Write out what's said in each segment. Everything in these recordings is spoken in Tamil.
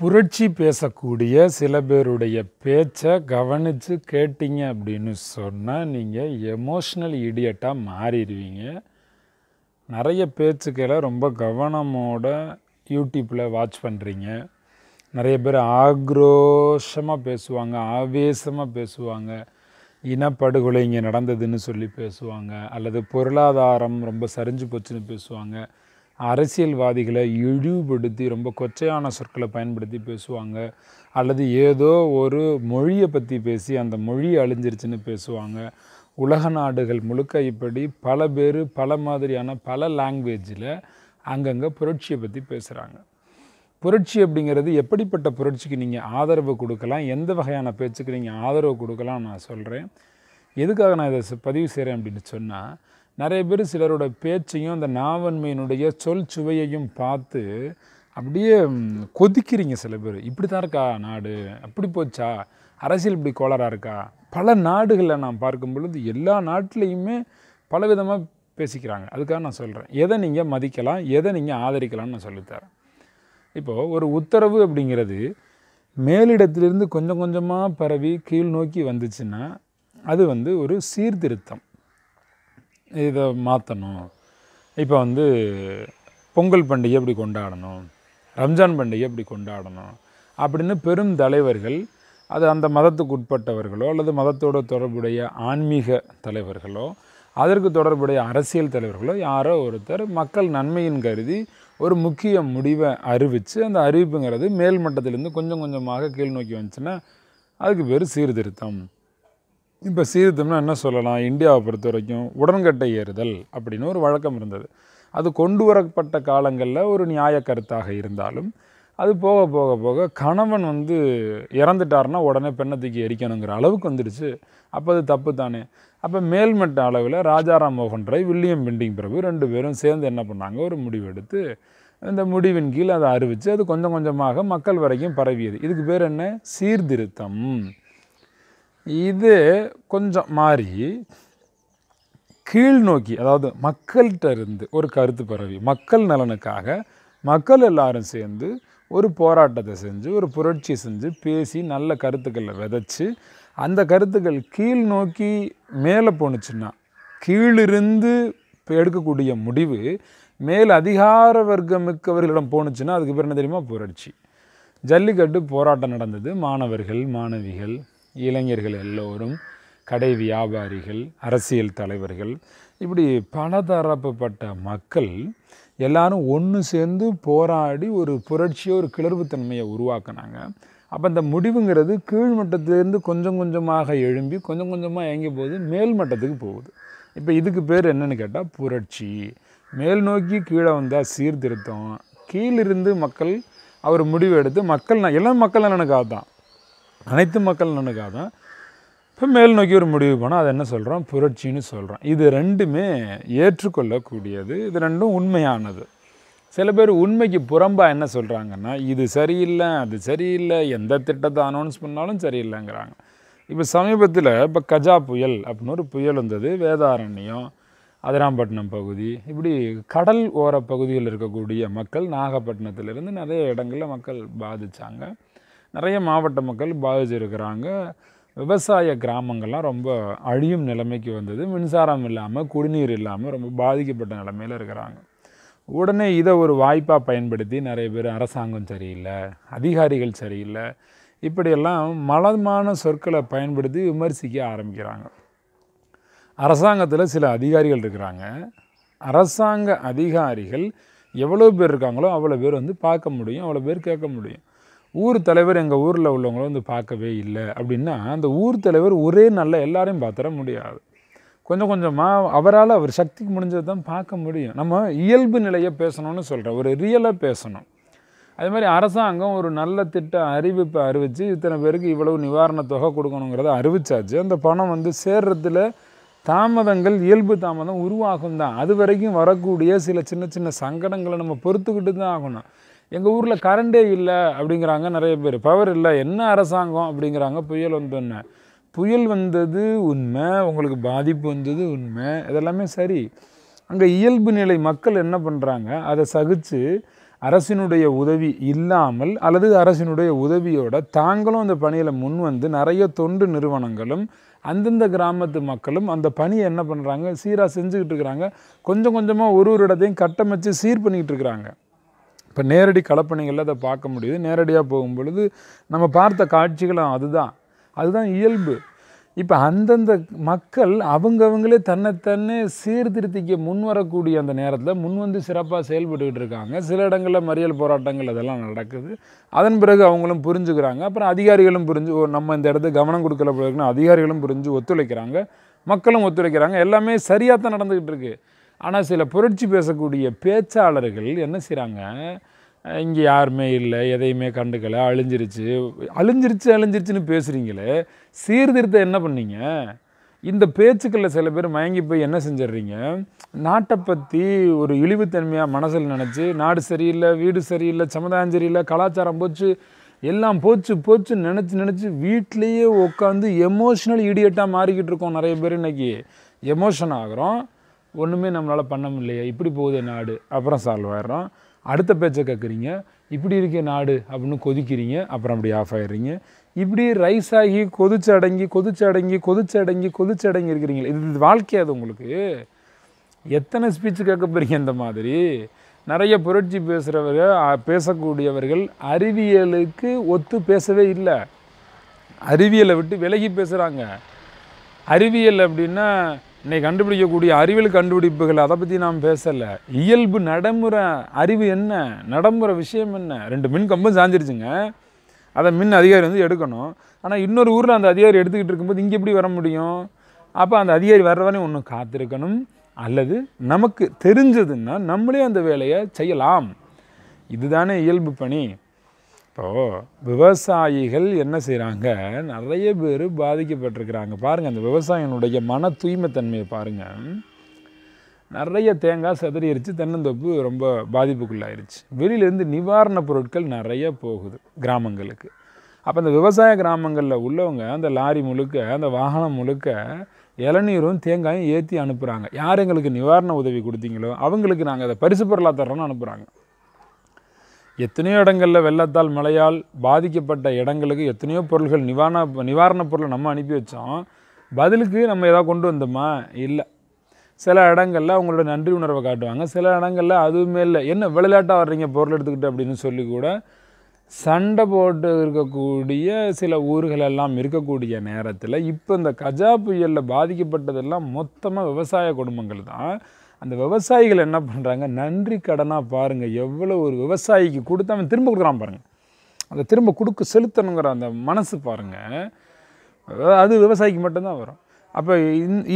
புரட்சி பேசக்கூடிய சில பேருடைய பேச்சை கவனித்து கேட்டிங்க அப்படின்னு சொன்னால் நீங்கள் எமோஷ்னல் இடியட்டாக மாறிடுவீங்க நிறைய பேச்சுக்களை ரொம்ப கவனமோட யூடியூப்பில் வாட்ச் பண்ணுறீங்க நிறைய பேர் ஆக்ரோஷமாக பேசுவாங்க ஆவேசமாக பேசுவாங்க இனப்படுகொலை இங்கே நடந்ததுன்னு சொல்லி பேசுவாங்க அல்லது பொருளாதாரம் ரொம்ப சரிஞ்சு போச்சுன்னு பேசுவாங்க அரசியல்வாதிகளை இழிவுபடுத்தி ரொம்ப கொச்சையான சொற்களை பயன்படுத்தி பேசுவாங்க அல்லது ஏதோ ஒரு மொழியை பற்றி பேசி அந்த மொழி அழிஞ்சிருச்சுன்னு பேசுவாங்க உலக நாடுகள் முழுக்க இப்படி பல பேர் பல மாதிரியான பல லாங்குவேஜில் அங்கங்கே புரட்சியை பற்றி பேசுகிறாங்க புரட்சி அப்படிங்கிறது எப்படிப்பட்ட புரட்சிக்கு நீங்கள் ஆதரவு கொடுக்கலாம் எந்த வகையான பேச்சுக்கு நீங்கள் ஆதரவு கொடுக்கலாம் நான் சொல்கிறேன் எதுக்காக நான் இதை பதிவு செய்கிறேன் அப்படின்னு சொன்னால் நிறைய பேர் சிலரோட பேச்சையும் அந்த நாவன்மையினுடைய சொல் சுவையையும் பார்த்து அப்படியே கொதிக்கிறீங்க சில பேர் இப்படி தான் இருக்கா நாடு அப்படி போச்சா அரசியல் இப்படி கோளராக இருக்கா பல நாடுகளில் நான் பார்க்கும் பொழுது எல்லா நாட்டிலையுமே பலவிதமாக பேசிக்கிறாங்க அதுக்காக நான் சொல்கிறேன் எதை நீங்கள் மதிக்கலாம் எதை நீங்கள் ஆதரிக்கலாம்னு நான் சொல்லித்தரேன் இப்போது ஒரு உத்தரவு அப்படிங்கிறது மேலிடத்திலிருந்து கொஞ்சம் கொஞ்சமாக பரவி கீழ் நோக்கி வந்துச்சுன்னா அது வந்து ஒரு சீர்திருத்தம் இதை மாற்றணும் இப்போ வந்து பொங்கல் பண்டிகை எப்படி கொண்டாடணும் ரம்ஜான் பண்டிகை எப்படி கொண்டாடணும் அப்படின்னு பெரும் தலைவர்கள் அது அந்த மதத்துக்கு உட்பட்டவர்களோ அல்லது மதத்தோட தொடர்புடைய ஆன்மீக தலைவர்களோ அதற்கு தொடர்புடைய அரசியல் தலைவர்களோ யாரோ ஒருத்தர் மக்கள் நன்மையின் கருதி ஒரு முக்கிய முடிவை அறிவித்து அந்த அறிவிப்புங்கிறது மேல்மட்டத்திலேருந்து கொஞ்சம் கொஞ்சமாக கீழ் நோக்கி வந்துச்சுன்னா அதுக்கு பேர் சீர்திருத்தம் இப்போ சீர்திருத்தம்னா என்ன சொல்லலாம் இந்தியாவை பொறுத்த வரைக்கும் உடன்கட்டை ஏறுதல் அப்படின்னு ஒரு வழக்கம் இருந்தது அது கொண்டு வரப்பட்ட காலங்களில் ஒரு நியாய கருத்தாக இருந்தாலும் அது போக போக போக கணவன் வந்து இறந்துட்டார்னா உடனே பெண்ணை தூக்கி எரிக்கணுங்கிற அளவுக்கு வந்துடுச்சு அப்போ அது தப்பு தானே அப்போ மேல்மட்ட அளவில் ராஜாராம் மோகன் ராய் வில்லியம் பெண்டிங் பிரபு ரெண்டு பேரும் சேர்ந்து என்ன பண்ணாங்க ஒரு முடிவு எடுத்து இந்த முடிவின் கீழே அதை அறிவித்து அது கொஞ்சம் கொஞ்சமாக மக்கள் வரைக்கும் பரவியது இதுக்கு பேர் என்ன சீர்திருத்தம் இது கொஞ்சம் மாறி கீழ் நோக்கி அதாவது மக்கள்கிட்ட இருந்து ஒரு கருத்து பரவி மக்கள் நலனுக்காக மக்கள் எல்லாரும் சேர்ந்து ஒரு போராட்டத்தை செஞ்சு ஒரு புரட்சி செஞ்சு பேசி நல்ல கருத்துக்களை விதைச்சி அந்த கருத்துக்கள் கீழ் நோக்கி மேலே போணுச்சுன்னா கீழிருந்து எடுக்கக்கூடிய முடிவு மேல் அதிகார வர்க்கம் மிக்கவர்களிடம் போணுச்சுன்னா அதுக்கு பேர் என்ன தெரியுமா புரட்சி ஜல்லிக்கட்டு போராட்டம் நடந்தது மாணவர்கள் மாணவிகள் இளைஞர்கள் எல்லோரும் கடை வியாபாரிகள் அரசியல் தலைவர்கள் இப்படி பலதரப்பட்ட மக்கள் எல்லாரும் ஒன்று சேர்ந்து போராடி ஒரு புரட்சியை ஒரு கிளர்வுத்தன்மையை உருவாக்குனாங்க அப்போ அந்த முடிவுங்கிறது கீழ்மட்டத்திலேருந்து கொஞ்சம் கொஞ்சமாக எழும்பி கொஞ்சம் கொஞ்சமாக எங்கே போகுது மேல்மட்டத்துக்கு போகுது இப்போ இதுக்கு பேர் என்னென்னு கேட்டால் புரட்சி மேல் நோக்கி கீழே வந்தால் சீர்திருத்தம் கீழிருந்து மக்கள் அவர் முடிவு எடுத்து மக்கள் எல்லாம் மக்கள் நினைக்காதான் அனைத்து மக்கள் தான் இப்போ மேல் நோக்கி ஒரு முடிவு போனால் அதை என்ன சொல்கிறோம் புரட்சின்னு சொல்கிறோம் இது ரெண்டுமே ஏற்றுக்கொள்ளக்கூடியது இது ரெண்டும் உண்மையானது சில பேர் உண்மைக்கு புறம்பாக என்ன சொல்கிறாங்கன்னா இது சரியில்லை அது சரியில்லை எந்த திட்டத்தை அனௌன்ஸ் பண்ணாலும் சரியில்லைங்கிறாங்க இப்போ சமீபத்தில் இப்போ கஜா புயல் அப்படின்னு ஒரு புயல் வந்தது வேதாரண்யம் அதிராம்பட்டினம் பகுதி இப்படி கடல் ஓர பகுதியில் இருக்கக்கூடிய மக்கள் நாகப்பட்டினத்திலிருந்து நிறைய இடங்களில் மக்கள் பாதித்தாங்க நிறைய மாவட்ட மக்கள் பாதிச்சிருக்கிறாங்க விவசாய கிராமங்கள்லாம் ரொம்ப அழியும் நிலைமைக்கு வந்தது மின்சாரம் இல்லாமல் குடிநீர் இல்லாமல் ரொம்ப பாதிக்கப்பட்ட நிலைமையில் இருக்கிறாங்க உடனே இதை ஒரு வாய்ப்பாக பயன்படுத்தி நிறைய பேர் அரசாங்கம் சரியில்லை அதிகாரிகள் சரியில்லை இப்படியெல்லாம் மலமான சொற்களை பயன்படுத்தி விமர்சிக்க ஆரம்பிக்கிறாங்க அரசாங்கத்தில் சில அதிகாரிகள் இருக்கிறாங்க அரசாங்க அதிகாரிகள் எவ்வளோ பேர் இருக்காங்களோ அவ்வளோ பேர் வந்து பார்க்க முடியும் அவ்வளோ பேர் கேட்க முடியும் ஊர் தலைவர் எங்கள் ஊரில் உள்ளவங்களும் வந்து பார்க்கவே இல்லை அப்படின்னா அந்த ஊர் தலைவர் ஒரே நல்ல எல்லாரையும் பார்த்துட முடியாது கொஞ்சம் கொஞ்சமாக அவரால் அவர் சக்திக்கு முடிஞ்சது தான் பார்க்க முடியும் நம்ம இயல்பு நிலையை பேசணும்னு சொல்கிறேன் ஒரு ரியலாக பேசணும் அதே மாதிரி அரசாங்கம் ஒரு நல்ல திட்ட அறிவிப்பை அறிவித்து இத்தனை பேருக்கு இவ்வளவு நிவாரணத் தொகை கொடுக்கணுங்கிறத அறிவிச்சாச்சு அந்த பணம் வந்து சேர்றதுல தாமதங்கள் இயல்பு தாமதம் உருவாகும் தான் அது வரைக்கும் வரக்கூடிய சில சின்ன சின்ன சங்கடங்களை நம்ம பொறுத்துக்கிட்டு தான் ஆகணும் எங்கள் ஊரில் கரண்டே இல்லை அப்படிங்கிறாங்க நிறைய பேர் பவர் இல்லை என்ன அரசாங்கம் அப்படிங்கிறாங்க புயல் வந்தோன்னே புயல் வந்தது உண்மை உங்களுக்கு பாதிப்பு வந்தது உண்மை இதெல்லாமே சரி அங்கே இயல்பு நிலை மக்கள் என்ன பண்ணுறாங்க அதை சகித்து அரசினுடைய உதவி இல்லாமல் அல்லது அரசினுடைய உதவியோட தாங்களும் அந்த பணியில் முன் வந்து நிறைய தொண்டு நிறுவனங்களும் அந்தந்த கிராமத்து மக்களும் அந்த பணியை என்ன பண்ணுறாங்க சீராக செஞ்சுக்கிட்டு இருக்கிறாங்க கொஞ்சம் கொஞ்சமாக ஒரு ஒரு இடத்தையும் கட்டமைச்சு சீர் பண்ணிக்கிட்டு இருக்கிறாங்க இப்போ நேரடி கலப்பணிகளில் அதை பார்க்க முடியுது நேரடியாக போகும் பொழுது நம்ம பார்த்த காட்சிகளும் அதுதான் அதுதான் இயல்பு இப்போ அந்தந்த மக்கள் அவங்கவங்களே தன்னைத்தன்னே சீர்திருத்திக்க முன் வரக்கூடிய அந்த நேரத்தில் முன் வந்து சிறப்பாக செயல்பட்டுக்கிட்டு இருக்காங்க சில இடங்களில் மறியல் போராட்டங்கள் அதெல்லாம் நடக்குது அதன் பிறகு அவங்களும் புரிஞ்சுக்கிறாங்க அப்புறம் அதிகாரிகளும் புரிஞ்சு ஓ நம்ம இந்த இடத்துல கவனம் கொடுக்கல பிறகுன்னு அதிகாரிகளும் புரிஞ்சு ஒத்துழைக்கிறாங்க மக்களும் ஒத்துழைக்கிறாங்க எல்லாமே சரியாக தான் நடந்துக்கிட்டு இருக்குது ஆனால் சில புரட்சி பேசக்கூடிய பேச்சாளர்கள் என்ன செய்கிறாங்க இங்கே யாருமே இல்லை எதையுமே கண்டுக்கலை அழிஞ்சிருச்சு அழிஞ்சிருச்சு அழிஞ்சிருச்சுன்னு பேசுகிறீங்களே சீர்திருத்தம் என்ன பண்ணீங்க இந்த பேச்சுக்களில் சில பேர் மயங்கி போய் என்ன செஞ்சிடுறீங்க நாட்டை பற்றி ஒரு இழிவுத்தன்மையாக மனசில் நினச்சி நாடு சரியில்லை வீடு சரியில்லை சமுதாயம் சரியில்லை கலாச்சாரம் போச்சு எல்லாம் போச்சு போச்சு நினச்சி நினச்சி வீட்லேயே உட்காந்து எமோஷ்னல் இடியட்டாக மாறிக்கிட்டு இருக்கோம் நிறைய பேர் இன்றைக்கி எமோஷன் ஆகிறோம் ஒன்றுமே நம்மளால் பண்ண முடியலையே இப்படி போகுது நாடு அப்புறம் சால்வ் ஆயிடுறோம் அடுத்த பேச்சை கேட்குறீங்க இப்படி இருக்க நாடு அப்படின்னு கொதிக்கிறீங்க அப்புறம் அப்படி ஆஃப் ஆயிடுறீங்க இப்படி ரைஸ் ஆகி கொதிச்சு அடங்கி கொதிச்சு அடங்கி கொதிச்சு அடங்கி கொதிச்சு அடங்கி இருக்கிறீங்களே இது இது வாழ்க்கை அது உங்களுக்கு எத்தனை ஸ்பீச்சு கேட்க போகிறீங்க இந்த மாதிரி நிறைய புரட்சி பேசுகிறவர்கள் பேசக்கூடியவர்கள் அறிவியலுக்கு ஒத்து பேசவே இல்லை அறிவியலை விட்டு விலகி பேசுகிறாங்க அறிவியல் அப்படின்னா இன்னைக்கு கண்டுபிடிக்கக்கூடிய அறிவியல் கண்டுபிடிப்புகள் அதை பற்றி நாம் பேசலை இயல்பு நடைமுறை அறிவு என்ன நடைமுறை விஷயம் என்ன ரெண்டு மின் கம்பம் சாஞ்சிருச்சுங்க அதை மின் அதிகாரி வந்து எடுக்கணும் ஆனால் இன்னொரு ஊரில் அந்த அதிகாரி எடுத்துக்கிட்டு இருக்கும்போது இங்கே எப்படி வர முடியும் அப்போ அந்த அதிகாரி வர்றவனே ஒன்று காத்திருக்கணும் அல்லது நமக்கு தெரிஞ்சதுன்னா நம்மளே அந்த வேலையை செய்யலாம் இதுதானே இயல்பு பணி இப்போது விவசாயிகள் என்ன செய்கிறாங்க நிறைய பேர் பாதிக்கப்பட்டிருக்கிறாங்க பாருங்கள் அந்த விவசாயினுடைய மன தூய்மைத்தன்மையை பாருங்கள் நிறைய தேங்காய் செதறிடுச்சு தென்னந்தோப்பு ரொம்ப பாதிப்புக்குள்ளாயிருச்சு வெளியிலேருந்து நிவாரணப் பொருட்கள் நிறைய போகுது கிராமங்களுக்கு அப்போ இந்த விவசாய கிராமங்களில் உள்ளவங்க அந்த லாரி முழுக்க அந்த வாகனம் முழுக்க இளநீரும் தேங்காயும் ஏற்றி அனுப்புகிறாங்க யார் எங்களுக்கு நிவாரண உதவி கொடுத்தீங்களோ அவங்களுக்கு நாங்கள் அதை பரிசு பொருளாக தரோன்னு அனுப்புகிறாங்க எத்தனையோ இடங்களில் வெள்ளத்தால் மழையால் பாதிக்கப்பட்ட இடங்களுக்கு எத்தனையோ பொருள்கள் நிவாரண நிவாரணப் பொருளை நம்ம அனுப்பி வச்சோம் பதிலுக்கு நம்ம ஏதாவது கொண்டு வந்தோமா இல்லை சில இடங்களில் அவங்களோட நன்றி உணர்வை காட்டுவாங்க சில இடங்களில் அதுவுமே இல்லை என்ன விளையாட்டாக வர்றீங்க பொருள் எடுத்துக்கிட்டு அப்படின்னு சொல்லி கூட சண்டை போட்டு இருக்கக்கூடிய சில ஊர்களெல்லாம் இருக்கக்கூடிய நேரத்தில் இப்போ இந்த கஜா புயலில் பாதிக்கப்பட்டதெல்லாம் மொத்தமாக விவசாய குடும்பங்கள் தான் அந்த விவசாயிகள் என்ன பண்ணுறாங்க நன்றி கடனாக பாருங்கள் எவ்வளோ ஒரு விவசாயிக்கு கொடுத்து அவன் திரும்ப கொடுக்குறான் பாருங்கள் அதை திரும்ப கொடுக்க செலுத்தணுங்கிற அந்த மனசு பாருங்கள் அது விவசாயிக்கு மட்டும்தான் வரும் அப்போ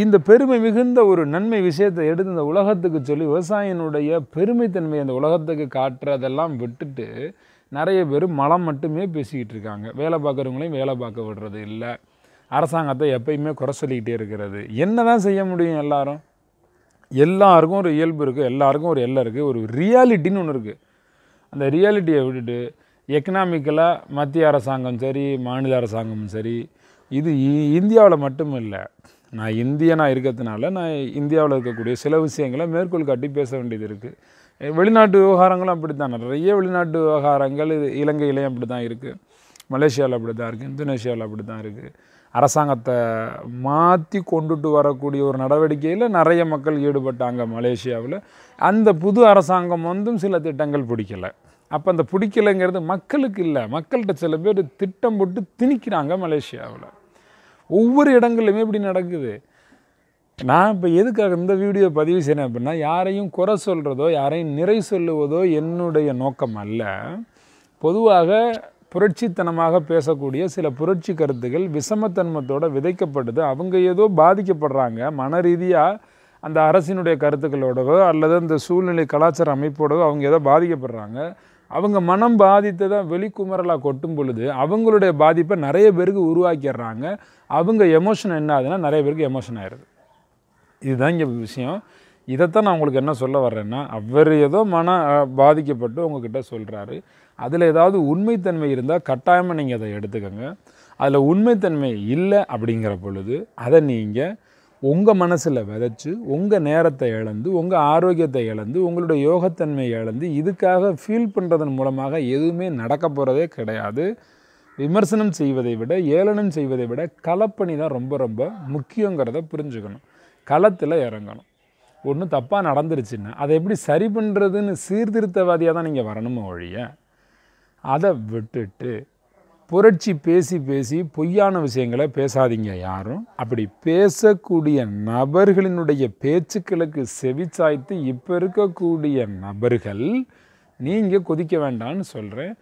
இந்த பெருமை மிகுந்த ஒரு நன்மை விஷயத்தை எடுத்து இந்த உலகத்துக்கு சொல்லி விவசாயினுடைய பெருமைத்தன்மையை அந்த உலகத்துக்கு காட்டுறதெல்லாம் விட்டுட்டு நிறைய பேர் மலம் மட்டுமே பேசிக்கிட்டு இருக்காங்க வேலை பார்க்குறவங்களையும் வேலை பார்க்க விடுறது இல்லை அரசாங்கத்தை எப்பயுமே குறை சொல்லிக்கிட்டே இருக்கிறது என்ன தான் செய்ய முடியும் எல்லாரும் எல்லாருக்கும் ஒரு இயல்பு இருக்குது எல்லாருக்கும் ஒரு எல்லாம் இருக்குது ஒரு ரியாலிட்டின்னு ஒன்று இருக்குது அந்த ரியாலிட்டியை விட்டுட்டு எக்கனாமிக்கலாக மத்திய அரசாங்கம் சரி மாநில அரசாங்கமும் சரி இது இந்தியாவில் மட்டும் இல்லை நான் இந்தியனாக இருக்கிறதுனால நான் இந்தியாவில் இருக்கக்கூடிய சில விஷயங்களை மேற்கோள் காட்டி பேச வேண்டியது இருக்குது வெளிநாட்டு விவகாரங்களும் அப்படி தான் நிறைய வெளிநாட்டு விவகாரங்கள் இது இலங்கையிலையும் அப்படி தான் இருக்குது மலேசியாவில் அப்படி தான் இருக்குது இந்தோனேஷியாவில் அப்படி தான் இருக்குது அரசாங்கத்தை மாற்றி கொண்டுட்டு வரக்கூடிய ஒரு நடவடிக்கையில் நிறைய மக்கள் ஈடுபட்டாங்க மலேசியாவில் அந்த புது அரசாங்கம் வந்தும் சில திட்டங்கள் பிடிக்கலை அப்போ அந்த பிடிக்கலைங்கிறது மக்களுக்கு இல்லை மக்கள்கிட்ட சில பேர் திட்டம் போட்டு திணிக்கிறாங்க மலேசியாவில் ஒவ்வொரு இடங்கள்லையுமே இப்படி நடக்குது நான் இப்போ எதுக்காக இந்த வீடியோ பதிவு செய்கிறேன் அப்படின்னா யாரையும் குறை சொல்கிறதோ யாரையும் நிறை சொல்லுவதோ என்னுடைய நோக்கம் அல்ல பொதுவாக புரட்சித்தனமாக பேசக்கூடிய சில புரட்சி கருத்துக்கள் விஷமத்தன்மத்தோடு விதைக்கப்படுது அவங்க ஏதோ பாதிக்கப்படுறாங்க மன ரீதியாக அந்த அரசினுடைய கருத்துக்களோடவோ அல்லது அந்த சூழ்நிலை கலாச்சார அமைப்போடவோ அவங்க ஏதோ பாதிக்கப்படுறாங்க அவங்க மனம் பாதித்து வெளிக்குமரலாக கொட்டும் பொழுது அவங்களுடைய பாதிப்பை நிறைய பேருக்கு உருவாக்கிடுறாங்க அவங்க எமோஷன் என்ன ஆகுதுன்னா நிறைய பேருக்கு எமோஷன் ஆயிடுது இதுதான் இங்கே விஷயம் இதைத்தான் நான் உங்களுக்கு என்ன சொல்ல வர்றேன்னா அவர் ஏதோ மன பாதிக்கப்பட்டு உங்ககிட்ட சொல்கிறாரு அதில் ஏதாவது உண்மைத்தன்மை இருந்தால் கட்டாயமாக நீங்கள் அதை எடுத்துக்கோங்க அதில் உண்மைத்தன்மை இல்லை அப்படிங்கிற பொழுது அதை நீங்கள் உங்கள் மனசில் விதைச்சி உங்கள் நேரத்தை இழந்து உங்கள் ஆரோக்கியத்தை இழந்து உங்களுடைய யோகத்தன்மையை இழந்து இதுக்காக ஃபீல் பண்ணுறதன் மூலமாக எதுவுமே நடக்க போகிறதே கிடையாது விமர்சனம் செய்வதை விட ஏளனம் செய்வதை விட கலப்பணி தான் ரொம்ப ரொம்ப முக்கியங்கிறத புரிஞ்சுக்கணும் களத்தில் இறங்கணும் ஒன்றும் தப்பாக நடந்துருச்சுன்னா அதை எப்படி சரி பண்ணுறதுன்னு சீர்திருத்தவாதியாக தான் நீங்கள் வரணுமோ ஒழிய அதை விட்டுட்டு புரட்சி பேசி பேசி பொய்யான விஷயங்களை பேசாதீங்க யாரும் அப்படி பேசக்கூடிய நபர்களினுடைய பேச்சுக்களுக்கு செவிச்சாய்த்து இப்போ இருக்கக்கூடிய நபர்கள் நீங்கள் கொதிக்க வேண்டாம்னு சொல்கிறேன்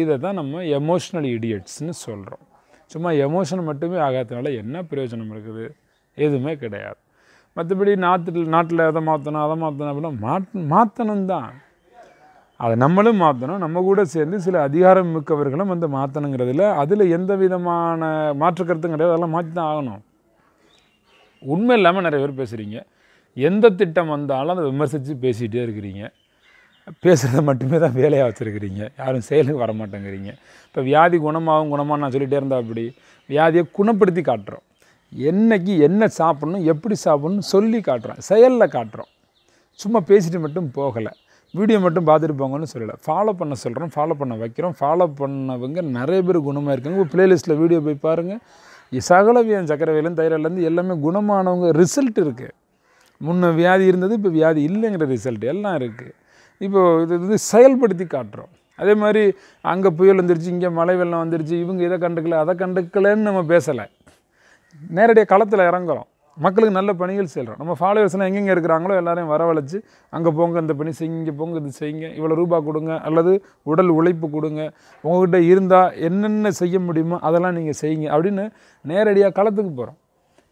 இதை தான் நம்ம எமோஷ்னல் இடியட்ஸ்னு சொல்கிறோம் சும்மா எமோஷன் மட்டுமே ஆகாதனால என்ன பிரயோஜனம் இருக்குது எதுவுமே கிடையாது மற்றபடி நாட்டில் நாட்டில் எதை மாற்றணும் அதை மாற்றணும் அப்படின்னா மாட் மாற்றணும் தான் அதை நம்மளும் மாற்றணும் நம்ம கூட சேர்ந்து சில அதிகாரம் மிக்கவர்களும் வந்து மாற்றணுங்கிறதுல அதில் எந்த விதமான மாற்று கருத்தும் கிடையாது அதெல்லாம் மாற்றி தான் ஆகணும் உண்மை இல்லாமல் நிறைய பேர் பேசுகிறீங்க எந்த திட்டம் வந்தாலும் அதை விமர்சித்து பேசிகிட்டே இருக்கிறீங்க பேசுகிறத மட்டுமே தான் வேலையாக வச்சுருக்கிறீங்க யாரும் செயலுக்கு வர மாட்டேங்கிறீங்க இப்போ வியாதி குணமாகவும் குணமாக நான் சொல்லிகிட்டே இருந்தால் அப்படி வியாதியை குணப்படுத்தி காட்டுறோம் என்றைக்கு என்ன சாப்பிட்ணும் எப்படி சாப்பிட்ணும் சொல்லி காட்டுறோம் செயலில் காட்டுறோம் சும்மா பேசிட்டு மட்டும் போகலை வீடியோ மட்டும் பார்த்துட்டு போங்கன்னு சொல்லலை ஃபாலோ பண்ண சொல்கிறோம் ஃபாலோ பண்ண வைக்கிறோம் ஃபாலோ பண்ணவங்க நிறைய பேர் குணமாக இருக்காங்க இப்போ ப்ளேலிஸ்ட்டில் வீடியோ போய் பாருங்கள் சகலவியம் சக்கரவேலேருந்து தைராலேருந்து எல்லாமே குணமானவங்க ரிசல்ட் இருக்குது முன்ன வியாதி இருந்தது இப்போ வியாதி இல்லைங்கிற ரிசல்ட் எல்லாம் இருக்குது இப்போது இது வந்து செயல்படுத்தி காட்டுறோம் அதே மாதிரி அங்கே புயல் வந்துருச்சு இங்கே மழை வெள்ளம் வந்துருச்சு இவங்க இதை கண்டுக்கல அதை கண்டுக்கலன்னு நம்ம பேசலை நேரடியாக களத்தில் இறங்குறோம் மக்களுக்கு நல்ல பணிகள் செய்கிறோம் நம்ம ஃபாலோவர்ஸ்லாம் எங்கெங்கே இருக்கிறாங்களோ எல்லாரையும் வரவழைச்சி அங்கே போங்க இந்த பணி இங்கே போங்க இது செய்யுங்க இவ்வளோ ரூபா கொடுங்க அல்லது உடல் உழைப்பு கொடுங்க உங்கள்கிட்ட இருந்தால் என்னென்ன செய்ய முடியுமோ அதெல்லாம் நீங்கள் செய்யுங்க அப்படின்னு நேரடியாக களத்துக்கு போகிறோம்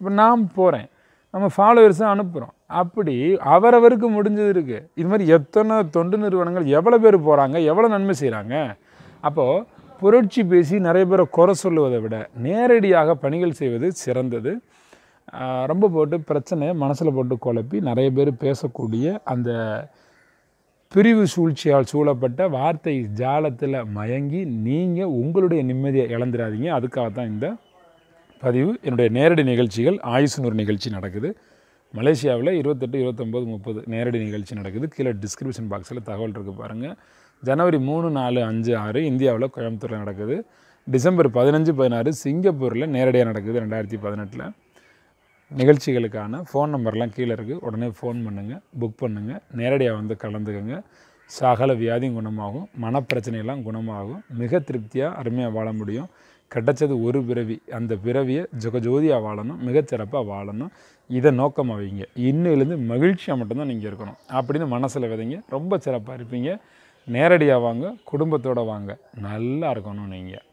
இப்போ நான் போகிறேன் நம்ம ஃபாலோவர்ஸும் அனுப்புகிறோம் அப்படி அவரவருக்கு முடிஞ்சது இருக்குது இது மாதிரி எத்தனை தொண்டு நிறுவனங்கள் எவ்வளோ பேர் போகிறாங்க எவ்வளோ நன்மை செய்கிறாங்க அப்போது புரட்சி பேசி நிறைய பேரை குறை சொல்லுவதை விட நேரடியாக பணிகள் செய்வது சிறந்தது ரொம்ப போட்டு பிரச்சனையை மனசில் போட்டு குழப்பி நிறைய பேர் பேசக்கூடிய அந்த பிரிவு சூழ்ச்சியால் சூழப்பட்ட வார்த்தை ஜாலத்தில் மயங்கி நீங்கள் உங்களுடைய நிம்மதியை இழந்துடாதீங்க அதுக்காக தான் இந்த பதிவு என்னுடைய நேரடி நிகழ்ச்சிகள் ஆயுசுனூர் நிகழ்ச்சி நடக்குது மலேசியாவில் இருபத்தெட்டு இருபத்தொம்போது முப்பது நேரடி நிகழ்ச்சி நடக்குது கீழே டிஸ்கிரிப்ஷன் பாக்ஸில் தகவல் இருக்குது பாருங்கள் ஜனவரி மூணு நாலு அஞ்சு ஆறு இந்தியாவில் கோயம்புத்தூரில் நடக்குது டிசம்பர் பதினஞ்சு பதினாறு சிங்கப்பூரில் நேரடியாக நடக்குது ரெண்டாயிரத்தி பதினெட்டில் நிகழ்ச்சிகளுக்கான ஃபோன் நம்பர்லாம் கீழே இருக்குது உடனே ஃபோன் பண்ணுங்கள் புக் பண்ணுங்கள் நேரடியாக வந்து கலந்துக்கோங்க சகல வியாதியும் குணமாகும் மனப்பிரச்சனையெல்லாம் குணமாகும் மிக திருப்தியாக அருமையாக வாழ முடியும் கிடச்சது ஒரு பிறவி அந்த பிறவியை ஜோதியாக வாழணும் மிகச்சிறப்பாக வாழணும் இதை நோக்கமாக வைங்க இன்னிலேருந்து மகிழ்ச்சியாக மட்டும்தான் நீங்கள் இருக்கணும் அப்படின்னு மனசில் விதைங்க ரொம்ப சிறப்பாக இருப்பீங்க நேரடியாக வாங்க குடும்பத்தோடு வாங்க நல்லா இருக்கணும் நீங்கள்